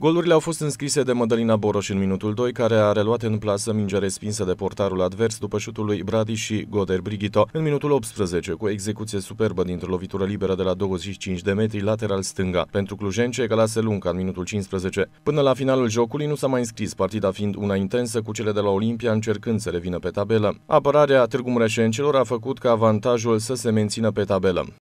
Golurile au fost înscrise de Mădălina Boroș în minutul 2, care a reluat în plasă mingea respinsă de portarul advers după șutul lui Bradi și Goder Brigito. în minutul 18, cu execuție superbă dintr-o lovitură liberă de la 25 de metri lateral stânga. Pentru clujenci egalase Lunca în minutul 15. Până la finalul jocului nu s-a mai înscris, partida fiind una intensă cu cele de la Olimpia încercând să revină pe tabelă. Apărarea Târgu Mureșencelor a făcut ca avantajul să se mențină pe tabelă.